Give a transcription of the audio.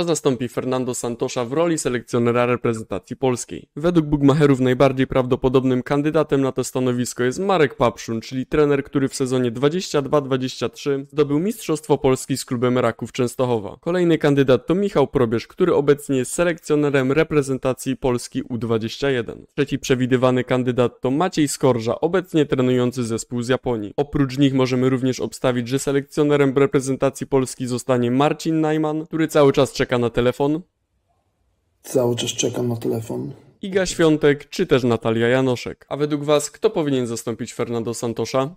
to zastąpi Fernando Santosza w roli selekcjonera reprezentacji polskiej. Według Bugmacherów najbardziej prawdopodobnym kandydatem na to stanowisko jest Marek Papszun, czyli trener, który w sezonie 22-23 zdobył Mistrzostwo Polski z klubem Raków Częstochowa. Kolejny kandydat to Michał Probierz, który obecnie jest selekcjonerem reprezentacji Polski U21. Trzeci przewidywany kandydat to Maciej Skorża, obecnie trenujący zespół z Japonii. Oprócz nich możemy również obstawić, że selekcjonerem reprezentacji Polski zostanie Marcin Najman, który cały czas czeka czeka na telefon? Cały czas czekam na telefon. Iga Świątek czy też Natalia Janoszek. A według Was kto powinien zastąpić Fernando Santosza?